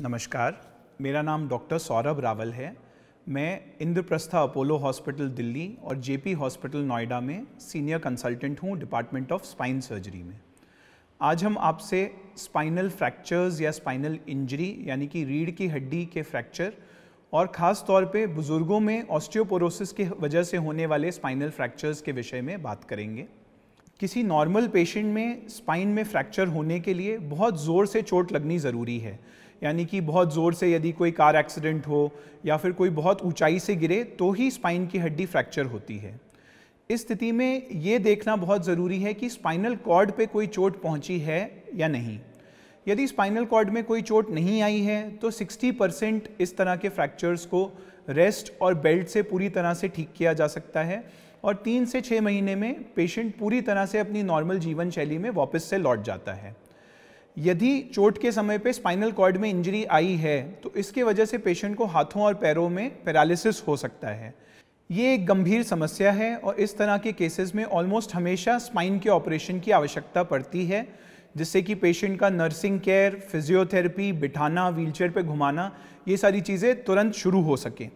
नमस्कार मेरा नाम डॉक्टर सौरभ रावल है मैं इंद्रप्रस्था अपोलो हॉस्पिटल दिल्ली और जेपी हॉस्पिटल नोएडा में सीनियर कंसल्टेंट हूँ डिपार्टमेंट ऑफ स्पाइन सर्जरी में आज हम आपसे स्पाइनल फ्रैक्चर्स या स्पाइनल इंजरी यानी कि रीढ़ की हड्डी के फ्रैक्चर और ख़ास तौर पे बुज़ुर्गों में ऑस्टियोपोरोसिस की वजह से होने वाले स्पाइनल फ्रैक्चर्स के विषय में बात करेंगे किसी नॉर्मल पेशेंट में स्पाइन में फ्रैक्चर होने के लिए बहुत ज़ोर से चोट लगनी ज़रूरी है यानी कि बहुत ज़ोर से यदि कोई कार एक्सीडेंट हो या फिर कोई बहुत ऊंचाई से गिरे तो ही स्पाइन की हड्डी फ्रैक्चर होती है इस स्थिति में ये देखना बहुत ज़रूरी है कि स्पाइनल कॉर्ड पे कोई चोट पहुंची है या नहीं यदि स्पाइनल कॉर्ड में कोई चोट नहीं आई है तो 60 परसेंट इस तरह के फ्रैक्चर्स को रेस्ट और बेल्ट से पूरी तरह से ठीक किया जा सकता है और तीन से छः महीने में पेशेंट पूरी तरह से अपनी नॉर्मल जीवन शैली में वापस से लौट जाता है यदि चोट के समय पे स्पाइनल कॉर्ड में इंजरी आई है तो इसके वजह से पेशेंट को हाथों और पैरों में पैरालिसिस हो सकता है ये एक गंभीर समस्या है और इस तरह के केसेस में ऑलमोस्ट हमेशा स्पाइन के ऑपरेशन की आवश्यकता पड़ती है जिससे कि पेशेंट का नर्सिंग केयर फिजियोथेरेपी बिठाना व्हीलचेयर पर घुमाना ये सारी चीज़ें तुरंत शुरू हो सकें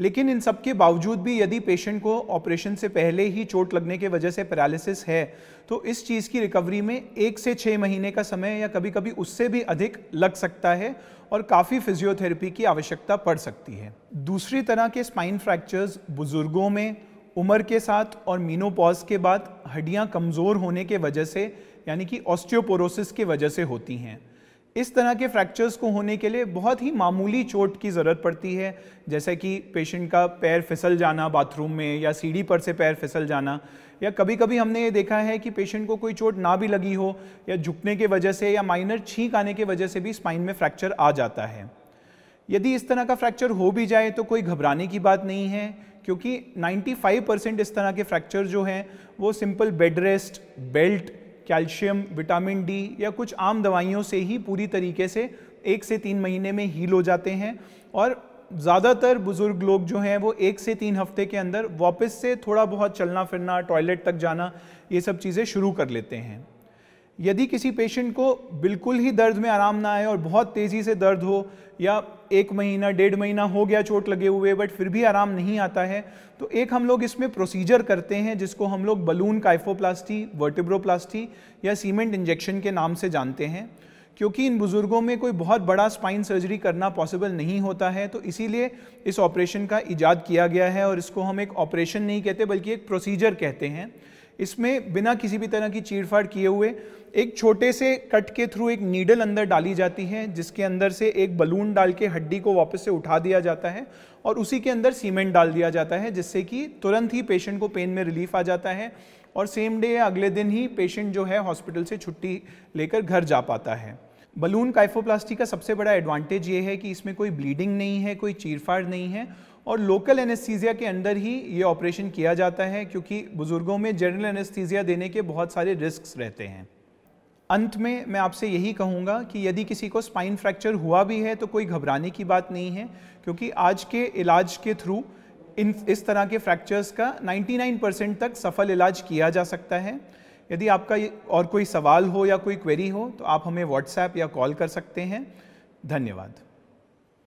लेकिन इन सब के बावजूद भी यदि पेशेंट को ऑपरेशन से पहले ही चोट लगने के वजह से पैरालिसिस है तो इस चीज़ की रिकवरी में एक से छः महीने का समय या कभी कभी उससे भी अधिक लग सकता है और काफ़ी फिजियोथेरेपी की आवश्यकता पड़ सकती है दूसरी तरह के स्पाइन फ्रैक्चर्स बुज़ुर्गों में उम्र के साथ और मीनोपॉज के बाद हड्डियाँ कमज़ोर होने के वजह से यानी कि ऑस्टियोपोरोसिस की वजह से होती हैं इस तरह के फ्रैक्चर्स को होने के लिए बहुत ही मामूली चोट की ज़रूरत पड़ती है जैसे कि पेशेंट का पैर फिसल जाना बाथरूम में या सीढ़ी पर से पैर फिसल जाना या कभी कभी हमने ये देखा है कि पेशेंट को कोई चोट ना भी लगी हो या झुकने के वजह से या माइनर छींक आने के वजह से भी स्पाइन में फ्रैक्चर आ जाता है यदि इस तरह का फ्रैक्चर हो भी जाए तो कोई घबराने की बात नहीं है क्योंकि 95 परसेंट इस तरह के फ्रैक्चर जो हैं वो simple bed rest belt calcium vitamin D या कुछ आम दवाइयों से ही पूरी तरीके से एक से तीन महीने में हील हो जाते हैं और ज़्यादातर बुज़ुर्ग लोग जो हैं वो एक से तीन हफ्ते के अंदर वापस से थोड़ा बहुत चलना फिरना टॉयलेट तक जाना ये सब चीज़ें शुरू कर लेते हैं यदि किसी पेशेंट को बिल्कुल ही दर्द में आराम ना आए और बहुत तेज़ी से दर्द हो या एक महीना डेढ़ महीना हो गया चोट लगे हुए बट फिर भी आराम नहीं आता है तो एक हम लोग इसमें प्रोसीजर करते हैं जिसको हम लोग बलून काइफोप्लास्टी वर्टिब्रोप्लास्टी या सीमेंट इंजेक्शन के नाम से जानते हैं क्योंकि इन बुज़ुर्गों में कोई बहुत बड़ा स्पाइन सर्जरी करना पॉसिबल नहीं होता है तो इसीलिए इस ऑपरेशन का इजाद किया गया है और इसको हम एक ऑपरेशन नहीं कहते बल्कि एक प्रोसीजर कहते हैं इसमें बिना किसी भी तरह की चीड़फाड़ किए हुए एक छोटे से कट के थ्रू एक नीडल अंदर डाली जाती है जिसके अंदर से एक बलून डाल के हड्डी को वापस से उठा दिया जाता है और उसी के अंदर सीमेंट डाल दिया जाता है जिससे कि तुरंत ही पेशेंट को पेन में रिलीफ आ जाता है और सेम डे या अगले दिन ही पेशेंट जो है हॉस्पिटल से छुट्टी लेकर घर जा पाता है बलून काइफोप्लास्टी का सबसे बड़ा एडवांटेज ये है कि इसमें कोई ब्लीडिंग नहीं है कोई चीरफाड़ नहीं है और लोकल एनेस्थीजिया के अंदर ही ये ऑपरेशन किया जाता है क्योंकि बुज़ुर्गों में जनरल एनेस्थीजिया देने के बहुत सारे रिस्क रहते हैं अंत में मैं आपसे यही कहूँगा कि यदि किसी को स्पाइन फ्रैक्चर हुआ भी है तो कोई घबराने की बात नहीं है क्योंकि आज के इलाज के थ्रू इन इस तरह के फ्रैक्चर्स का 99 परसेंट तक सफल इलाज किया जा सकता है यदि आपका और कोई सवाल हो या कोई क्वेरी हो तो आप हमें व्हाट्सएप या कॉल कर सकते हैं धन्यवाद